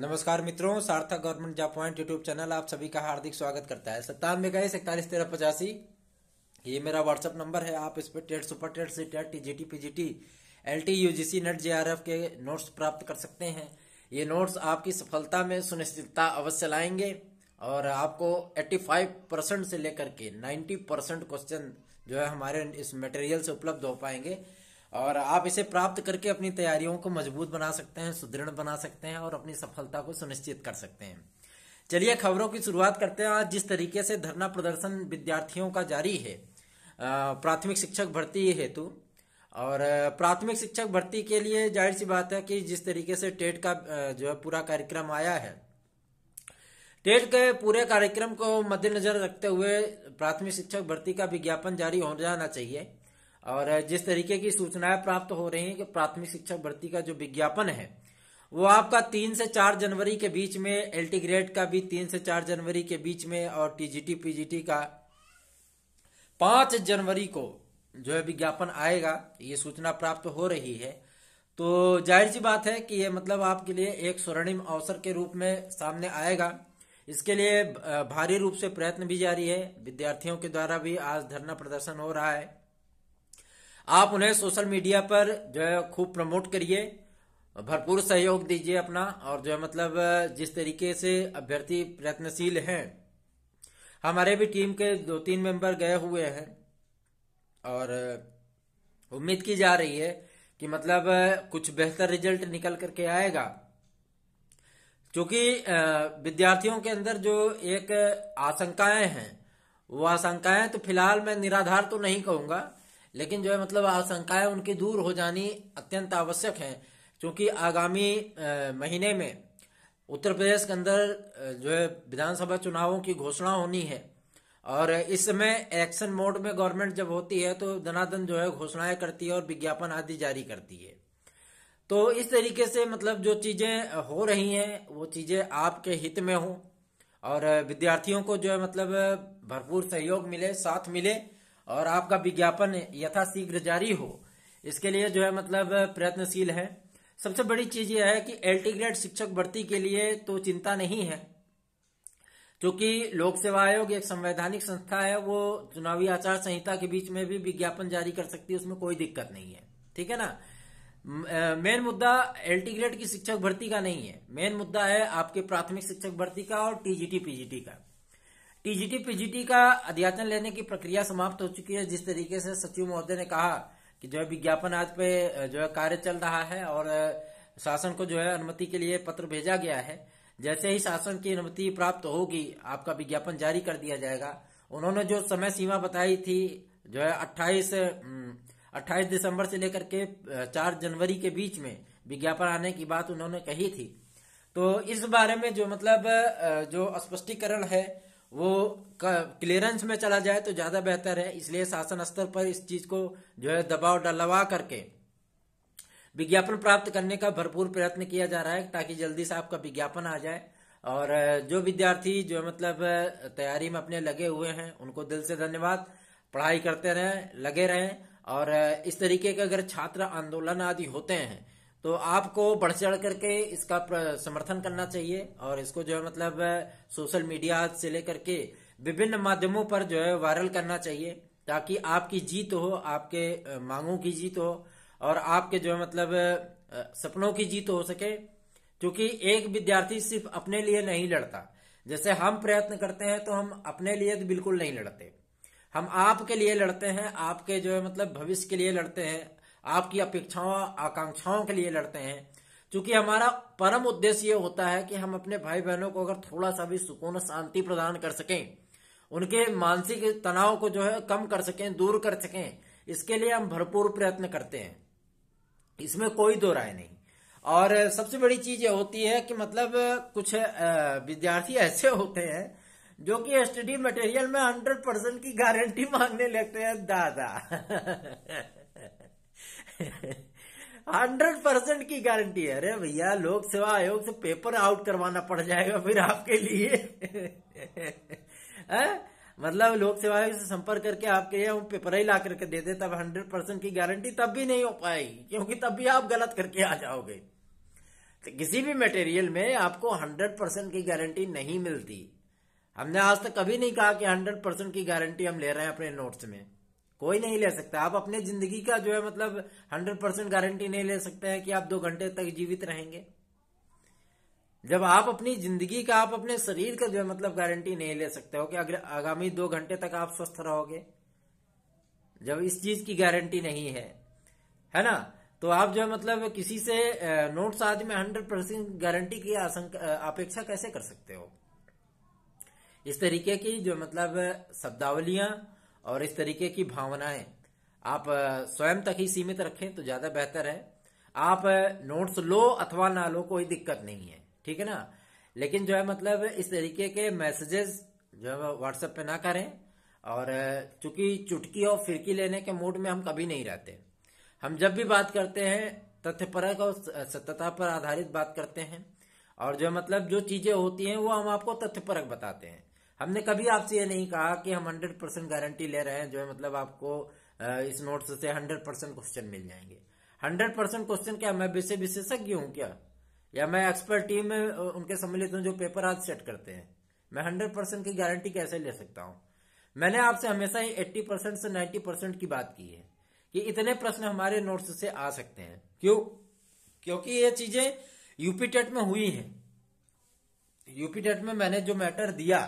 नमस्कार मित्रों Sarthak government job point YouTube channel आप सभी का हार्दिक स्वागत करता है सत्तानवे गए इकतालीस तेरह पचासी ये मेरा व्हाट्सअप नंबर है आप इस पर TET super TET C TET T G T P G T L T U G C NET J R F के नोट्स प्राप्त कर सकते हैं ये नोट्स आपकी सफलता में सुनिश्चितता अवश्य लाएंगे और आपको एट्टी फाइव परसेंट से लेकर के नाइन्टी परसेंट क्वेश्चन जो है हमारे इस मटेरियल से उपलब्ध हो पाएंगे और आप इसे प्राप्त करके अपनी तैयारियों को मजबूत बना सकते हैं सुदृढ़ बना सकते हैं और अपनी सफलता को सुनिश्चित कर सकते हैं चलिए खबरों की शुरुआत करते हैं आज जिस तरीके से धरना प्रदर्शन विद्यार्थियों का जारी है प्राथमिक शिक्षक भर्ती हेतु और प्राथमिक शिक्षक भर्ती के लिए जाहिर सी बात है कि जिस तरीके से टेट का जो है पूरा कार्यक्रम आया है टेट के पूरे कार्यक्रम को मद्देनजर रखते हुए प्राथमिक शिक्षक भर्ती का विज्ञापन जारी हो जाना चाहिए और जिस तरीके की सूचनाएं प्राप्त हो रही हैं कि प्राथमिक शिक्षक भर्ती का जो विज्ञापन है वो आपका तीन से चार जनवरी के बीच में एल ग्रेड का भी तीन से चार जनवरी के बीच में और टीजीटी पीजीटी का पांच जनवरी को जो है विज्ञापन आएगा ये सूचना प्राप्त हो रही है तो जाहिर सी बात है कि ये मतलब आपके लिए एक स्वर्णिम अवसर के रूप में सामने आएगा इसके लिए भारी रूप से प्रयत्न भी जारी है विद्यार्थियों के द्वारा भी आज धरना प्रदर्शन हो रहा है आप उन्हें सोशल मीडिया पर जो है खूब प्रमोट करिए भरपूर सहयोग दीजिए अपना और जो है मतलब जिस तरीके से अभ्यर्थी प्रयत्नशील हैं हमारे भी टीम के दो तीन मेंबर गए हुए हैं और उम्मीद की जा रही है कि मतलब कुछ बेहतर रिजल्ट निकल करके आएगा क्योंकि विद्यार्थियों के अंदर जो एक आशंकाएं हैं वो आशंकाएं तो फिलहाल मैं निराधार तो नहीं कहूंगा लेकिन जो है मतलब आशंकाएं उनकी दूर हो जानी अत्यंत आवश्यक है क्योंकि आगामी महीने में उत्तर प्रदेश के अंदर जो है विधानसभा चुनावों की घोषणा होनी है और इस समय एक्शन मोड में गवर्नमेंट जब होती है तो धनाधन जो है घोषणाएं करती है और विज्ञापन आदि जारी करती है तो इस तरीके से मतलब जो चीजें हो रही हैं वो चीजें आपके हित में हों और विद्यार्थियों को जो है मतलब भरपूर सहयोग मिले साथ मिले और आपका विज्ञापन यथाशीघ्र जारी हो इसके लिए जो है मतलब प्रयत्नशील है सबसे बड़ी चीज यह है कि एल्टी ग्रेड शिक्षक भर्ती के लिए तो चिंता नहीं है क्योंकि लोक सेवा आयोग एक संवैधानिक संस्था है वो चुनावी आचार संहिता के बीच में भी विज्ञापन जारी कर सकती है उसमें कोई दिक्कत नहीं है ठीक है ना मेन मुद्दा एल्टीग्रेड ग्रेड की शिक्षक भर्ती का नहीं है मेन मुद्दा है आपके प्राथमिक शिक्षक भर्ती का और टीजीटी पीजीटी का टीजीटी पीजीटी का अध्यात्म लेने की प्रक्रिया समाप्त हो चुकी है जिस तरीके से सचिव महोदय ने कहा कि जो है विज्ञापन आज पे जो है कार्य चल रहा है और शासन को जो है अनुमति के लिए पत्र भेजा गया है जैसे ही शासन की अनुमति प्राप्त होगी आपका विज्ञापन जारी कर दिया जाएगा उन्होंने जो समय सीमा बताई थी जो है अट्ठाईस अट्ठाईस दिसंबर से लेकर के चार जनवरी के बीच में विज्ञापन आने की बात उन्होंने कही थी तो इस बारे में जो मतलब जो स्पष्टीकरण है वो क्लियरेंस में चला जाए तो ज्यादा बेहतर है इसलिए शासन स्तर पर इस चीज को जो है दबाव डलवा करके विज्ञापन प्राप्त करने का भरपूर प्रयत्न किया जा रहा है ताकि जल्दी से आपका विज्ञापन आ जाए और जो विद्यार्थी जो मतलब तैयारी में अपने लगे हुए हैं उनको दिल से धन्यवाद पढ़ाई करते रहें लगे रहें और इस तरीके के अगर छात्र आंदोलन आदि होते हैं तो आपको बढ़ चढ़ करके इसका समर्थन करना चाहिए और इसको जो है मतलब सोशल मीडिया से लेकर के विभिन्न माध्यमों पर जो है वायरल करना चाहिए ताकि आपकी जीत हो आपके मांगों की जीत हो और आपके जो है मतलब सपनों की जीत हो सके क्योंकि एक विद्यार्थी सिर्फ अपने लिए नहीं लड़ता जैसे हम प्रयत्न करते हैं तो हम अपने लिए तो बिल्कुल नहीं लड़ते हम आपके लिए लड़ते हैं आपके जो है मतलब भविष्य के लिए लड़ते हैं आपकी अपेक्षाओं आकांक्षाओं के लिए लड़ते हैं क्योंकि हमारा परम उद्देश्य ये होता है कि हम अपने भाई बहनों को अगर थोड़ा सा भी सुकून शांति प्रदान कर सकें उनके मानसिक तनाव को जो है कम कर सकें दूर कर सकें इसके लिए हम भरपूर प्रयत्न करते हैं इसमें कोई दो राय नहीं और सबसे बड़ी चीज ये होती है कि मतलब कुछ विद्यार्थी ऐसे होते हैं जो कि स्टडी मटेरियल में हंड्रेड परसेंट की गारंटी मांगने लगते हैं दादा हंड्रेड परसेंट की गारंटी है अरे भैया लोक सेवा आयोग से पेपर आउट करवाना पड़ जाएगा फिर आपके लिए मतलब लोक सेवा आयोग से संपर्क करके आपके लिए हम पेपर ही ला करके दे दे तब हंड्रेड परसेंट की गारंटी तब भी नहीं हो पाएगी क्योंकि तब भी आप गलत करके आ जाओगे तो किसी भी मटेरियल में आपको हंड्रेड परसेंट की गारंटी नहीं मिलती हमने आज तक कभी नहीं कहा कि हंड्रेड परसेंट की गारंटी हम ले रहे हैं अपने नोट्स में कोई नहीं ले सकता आप अपने जिंदगी का जो है मतलब हंड्रेड परसेंट गारंटी नहीं ले सकते हैं कि आप दो घंटे तक जीवित रहेंगे जब आप अपनी जिंदगी का आप अपने शरीर का जो है मतलब गारंटी नहीं ले सकते हो कि आगामी दो घंटे तक आप स्वस्थ रहोगे जब इस चीज की गारंटी नहीं है है ना तो आप जो है मतलब किसी से नोट्स आदि में हंड्रेड परसेंट गारंटी की अपेक्षा कैसे कर सकते हो इस तरीके की जो मतलब शब्दावलियां और इस तरीके की भावनाएं आप स्वयं तक ही सीमित रखें तो ज्यादा बेहतर है आप नोट्स लो अथवा ना लो कोई दिक्कत नहीं है ठीक है ना लेकिन जो है मतलब इस तरीके के मैसेजेस जो है व्हाट्सएप पे ना करें और चूंकि चुटकी और फिरकी लेने के मूड में हम कभी नहीं रहते हम जब भी बात करते हैं तथ्यपरक और सत्यता पर आधारित बात करते हैं और जो मतलब जो चीजें होती हैं वो हम आपको तथ्यपरक बताते हैं हमने कभी आपसे ये नहीं कहा कि हम 100 परसेंट गारंटी ले रहे हैं जो है मतलब आपको इस नोट्स से 100 परसेंट क्वेश्चन मिल जाएंगे 100 परसेंट क्वेश्चन क्या मैं विषय विशेषज्ञ हूँ क्या या मैं एक्सपर्ट टीम में उनके सम्मिलित हूँ जो पेपर आज सेट करते हैं मैं हंड्रेड परसेंट की गारंटी कैसे ले सकता हूँ मैंने आपसे हमेशा ही एट्टी परसेंट से नाइन्टी परसेंट की बात की है कि इतने प्रश्न हमारे नोट्स से आ सकते हैं क्यों क्योंकि ये चीजें यूपी टेट में हुई हैं यूपी टेट में मैंने जो मैटर दिया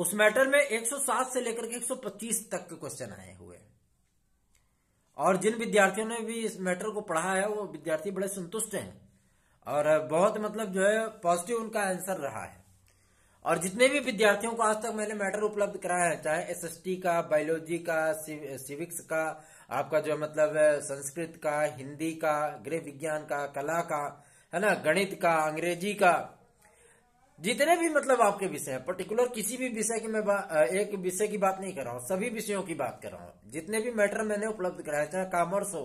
उस मैटर में 107 से लेकर के 125 तक के क्वेश्चन आए हुए हैं और जिन विद्यार्थियों ने भी इस मैटर को पढ़ा है वो विद्यार्थी बड़े संतुष्ट हैं और बहुत मतलब जो है पॉजिटिव उनका आंसर रहा है और जितने भी विद्यार्थियों को आज तक मैंने मैटर उपलब्ध कराया है चाहे एसएसटी का बायोलॉजी का सिविक्स का आपका जो मतलब संस्कृत का हिंदी का गृह विज्ञान का कला का है ना गणित का अंग्रेजी का जितने भी मतलब आपके विषय है पर्टिकुलर किसी भी विषय की मैं एक विषय की बात नहीं कर रहा हूँ सभी विषयों की बात कर रहा हूँ जितने भी मैटर मैंने उपलब्ध कराए चाहे कॉमर्स हो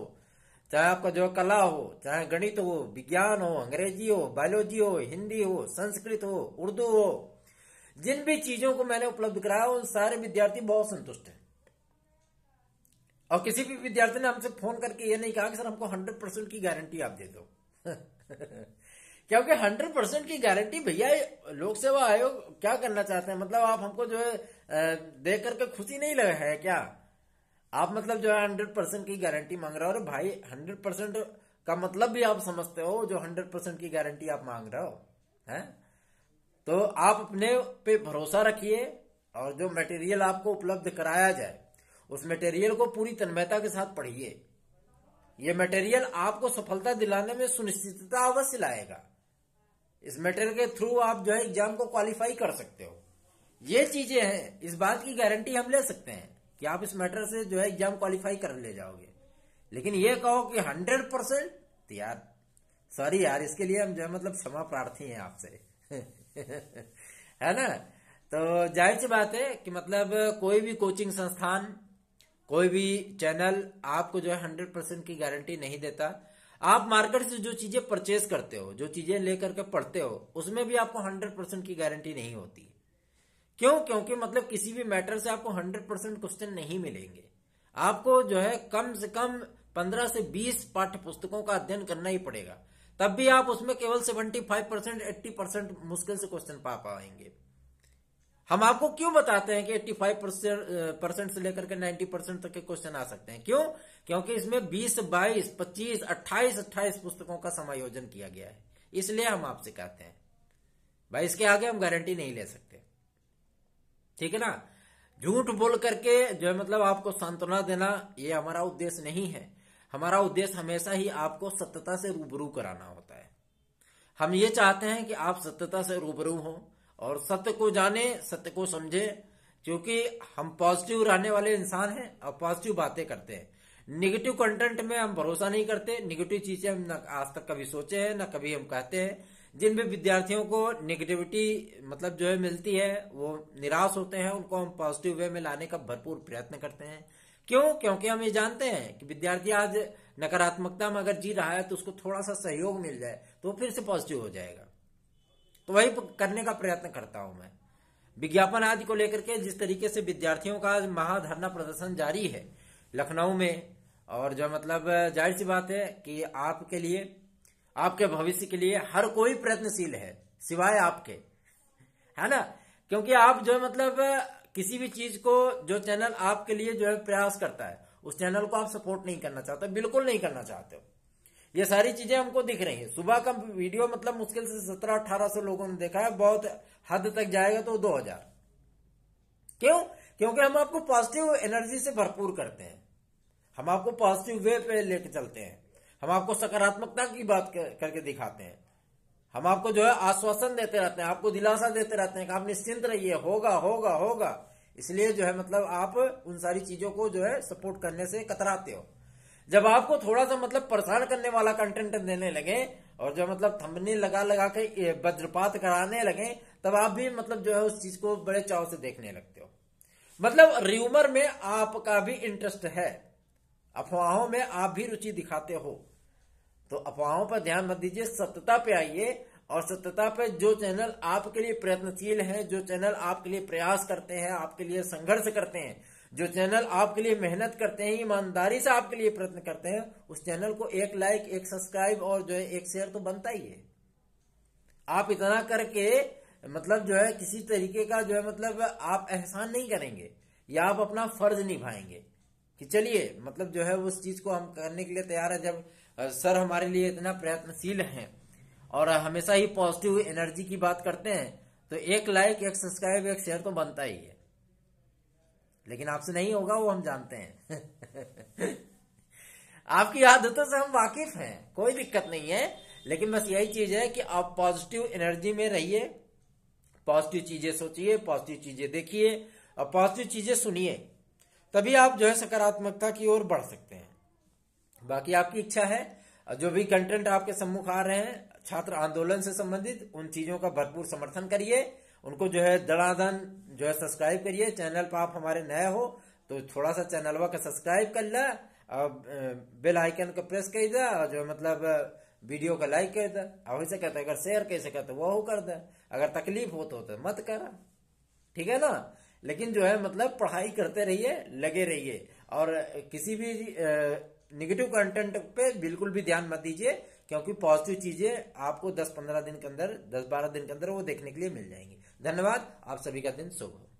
चाहे आपका जो कला हो चाहे गणित हो विज्ञान हो अंग्रेजी हो बायोलॉजी हो हिंदी हो संस्कृत हो उर्दू हो जिन भी चीजों को मैंने उपलब्ध कराया उन सारे विद्यार्थी बहुत संतुष्ट हैं और किसी भी विद्यार्थी ने हमसे फोन करके ये नहीं कहा कि सर हमको हंड्रेड परसेंट की गारंटी आप दे दो क्योंकि हंड्रेड परसेंट की गारंटी भैया लोक सेवा आयोग क्या करना चाहते हैं मतलब आप हमको जो है दे करके खुशी नहीं लगा है क्या आप मतलब जो है हंड्रेड परसेंट की गारंटी मांग रहे हो और भाई हंड्रेड परसेंट का मतलब भी आप समझते हो जो हंड्रेड परसेंट की गारंटी आप मांग रहे हो है तो आप अपने पे भरोसा रखिए और जो मटेरियल आपको उपलब्ध कराया जाए उस मटेरियल को पूरी तन्मयता के साथ पढ़िए ये मटेरियल आपको सफलता दिलाने में सुनिश्चितता अवश्य लाएगा इस मेटेरियल के थ्रू आप जो है एग्जाम को क्वालिफाई कर सकते हो ये चीजें हैं इस बात की गारंटी हम ले सकते हैं कि आप इस मैटर से जो है एग्जाम क्वालिफाई कर ले जाओगे लेकिन ये कहो कि हंड्रेड परसेंट तैयार यार सॉरी यार इसके लिए हम जो है मतलब क्षमा प्रार्थी हैं आपसे है ना तो जाहिर सी बात है कि मतलब कोई भी कोचिंग संस्थान कोई भी चैनल आपको जो है हंड्रेड परसेंट की गारंटी नहीं देता आप मार्केट से जो चीजें परचेज करते हो जो चीजें लेकर के पढ़ते हो उसमें भी आपको हंड्रेड परसेंट की गारंटी नहीं होती क्यों क्योंकि मतलब किसी भी मैटर से आपको हंड्रेड परसेंट क्वेश्चन नहीं मिलेंगे आपको जो है कम से कम पंद्रह से बीस पाठ्य पुस्तकों का अध्ययन करना ही पड़ेगा तब भी आप उसमें केवल seventy five percent eighty percent मुश्किल से क्वेश्चन पा पाएंगे हम आपको क्यों बताते हैं कि 85 परसेंट परसेंट से लेकर के 90 परसेंट तक के क्वेश्चन आ सकते हैं क्यों क्योंकि इसमें 20, 22, 25, 28, 28 पुस्तकों का समायोजन किया गया है इसलिए हम आपसे कहते हैं भाई इसके आगे हम गारंटी नहीं ले सकते ठीक है ना झूठ बोल करके जो है मतलब आपको सांत्वना देना ये हमारा उद्देश्य नहीं है हमारा उद्देश्य हमेशा ही आपको सत्यता से रूबरू कराना होता है हम ये चाहते हैं कि आप सत्यता से रूबरू हों और सत्य को जाने सत्य को समझे क्योंकि हम पॉजिटिव रहने वाले इंसान हैं और पॉजिटिव बातें करते हैं निगेटिव कंटेंट में हम भरोसा नहीं करते निगेटिव चीजें हम न आज तक कभी सोचे हैं न कभी हम कहते हैं जिन भी विद्यार्थियों को निगेटिविटी मतलब जो है मिलती है वो निराश होते हैं उनको हम पॉजिटिव वे में लाने का भरपूर प्रयत्न करते हैं क्यों क्योंकि हम ये जानते हैं कि विद्यार्थी आज नकारात्मकता में अगर जी रहा है तो उसको थोड़ा सा सहयोग मिल जाए तो फिर से पॉजिटिव हो जाएगा तो वही करने का प्रयत्न करता हूं मैं विज्ञापन आदि को लेकर के जिस तरीके से विद्यार्थियों का महाधरना प्रदर्शन जारी है लखनऊ में और जो मतलब जाहिर सी बात है कि आपके लिए आपके भविष्य के लिए हर कोई प्रयत्नशील है सिवाय आपके है ना क्योंकि आप जो मतलब किसी भी चीज को जो चैनल आपके लिए जो है प्रयास करता है उस चैनल को आप सपोर्ट नहीं करना चाहते बिल्कुल नहीं करना चाहते हो ये सारी चीजें हमको दिख रही हैं सुबह का वीडियो मतलब मुश्किल से सत्रह अठारह सौ लोगों ने देखा है बहुत हद तक जाएगा तो दो हजार क्यों क्योंकि हम आपको पॉजिटिव एनर्जी से भरपूर करते हैं हम आपको पॉजिटिव वे पे लेके चलते हैं हम आपको सकारात्मकता की बात कर, करके दिखाते हैं हम आपको जो है आश्वासन देते रहते हैं आपको दिलासा देते रहते हैं कि आप निश्चिंत रहिए होगा होगा होगा इसलिए जो है मतलब आप उन सारी चीजों को जो है सपोर्ट करने से कतराते हो जब आपको थोड़ा सा मतलब परेशान करने वाला कंटेंट देने लगे और जो मतलब थंबने लगा लगा के वज्रपात कराने लगे तब आप भी मतलब जो है उस चीज को बड़े चाव से देखने लगते हो मतलब र्यूमर में आपका भी इंटरेस्ट है अफवाहों में आप भी रुचि दिखाते हो तो अफवाहों पर ध्यान मत दीजिए सत्यता पे आइए और सत्यता पे जो चैनल आपके लिए प्रयत्नशील है जो चैनल आपके लिए प्रयास करते हैं आपके लिए संघर्ष करते हैं जो चैनल आपके लिए मेहनत करते हैं ईमानदारी से आपके लिए प्रयत्न करते हैं उस चैनल को एक लाइक एक सब्सक्राइब और जो है एक शेयर तो बनता ही है आप इतना करके मतलब जो है किसी तरीके का जो है मतलब आप एहसान नहीं करेंगे या आप अपना फर्ज निभाएंगे कि चलिए मतलब जो है उस चीज को हम करने के लिए तैयार है जब सर हमारे लिए इतना प्रयत्नशील है और हमेशा ही पॉजिटिव एनर्जी की बात करते हैं तो एक लाइक एक सब्सक्राइब एक शेयर तो बनता ही है लेकिन आपसे नहीं होगा वो हम जानते हैं आपकी आदतों से हम वाकिफ हैं कोई दिक्कत नहीं है लेकिन बस यही चीज है कि आप पॉजिटिव एनर्जी में रहिए पॉजिटिव चीजें सोचिए पॉजिटिव चीजें देखिए और पॉजिटिव चीजें सुनिए तभी आप जो है सकारात्मकता की ओर बढ़ सकते हैं बाकी आपकी इच्छा है जो भी कंटेंट आपके सम्मुख आ रहे हैं छात्र आंदोलन से संबंधित उन चीजों का भरपूर समर्थन करिए उनको जो है दड़ादन जो है सब्सक्राइब करिए चैनल पर आप हमारे नए हो तो थोड़ा सा चैनलवा का सब्सक्राइब कर ला और बेल आइकन को प्रेस कर दे और जो मतलब वीडियो का लाइक कर दे और वैसे कहते अगर शेयर कैसे कहते वो कर दे अगर तकलीफ हो तो, तो मत करा ठीक है ना लेकिन जो है मतलब पढ़ाई करते रहिए लगे रहिए और किसी भी निगेटिव कंटेंट पे बिल्कुल भी ध्यान मत दीजिए क्योंकि पॉजिटिव चीजें आपको 10-15 दिन के अंदर 10-12 दिन के अंदर वो देखने के लिए मिल जाएंगी धन्यवाद आप सभी का दिन शुभ हो